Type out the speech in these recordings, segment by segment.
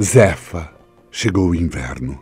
Zefa, chegou o inverno.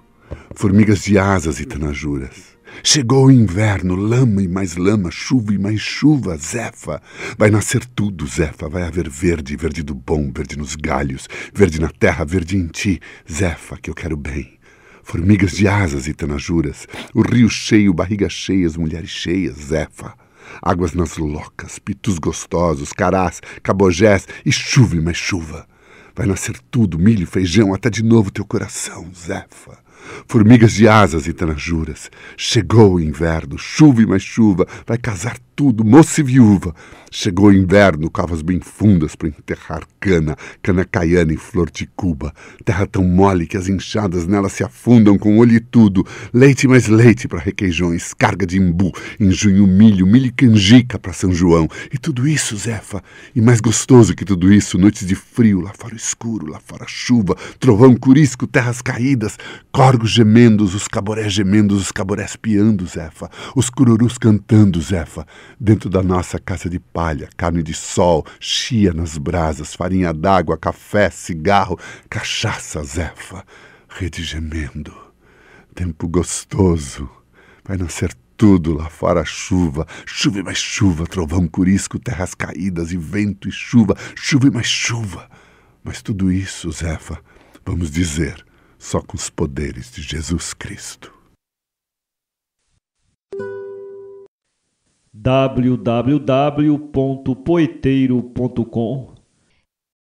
Formigas de asas e tanajuras. Chegou o inverno, lama e mais lama, chuva e mais chuva, Zefa. Vai nascer tudo, Zefa. Vai haver verde, verde do bom, verde nos galhos, verde na terra, verde em ti, Zefa, que eu quero bem. Formigas de asas e tanajuras, o rio cheio, barrigas cheias, mulheres cheias, Zefa. Águas nas locas, pitus gostosos, carás, cabogés e chuva e mais chuva. Vai nascer tudo, milho, feijão, até de novo teu coração, Zefa. Formigas de asas e tranjuras. Chegou o inverno, chuva e mais chuva, vai casar tudo, moça e viúva. Chegou o inverno, cavas bem fundas para enterrar cana, cana caiana e flor de cuba. Terra tão mole que as enxadas nela se afundam com olho e tudo. Leite mais leite para requeijões, carga de imbu, em junho milho, milho e canjica para São João. E tudo isso, Zefa, e mais gostoso que tudo isso, noites de frio, lá fora escuro, lá fora chuva, trovão, curisco, terras caídas, cosmos porcos gemendo, os caborés gemendo, os caborés piando, Zefa, os cururus cantando, Zefa, dentro da nossa casa de palha, carne de sol, chia nas brasas, farinha d'água, café, cigarro, cachaça, Zefa, rede gemendo, tempo gostoso, vai nascer tudo lá fora chuva, chuva e mais chuva, trovão curisco, terras caídas e vento e chuva, chuva e mais chuva. Mas tudo isso, Zefa, vamos dizer, só com os poderes de Jesus Cristo. www.poeteiro.com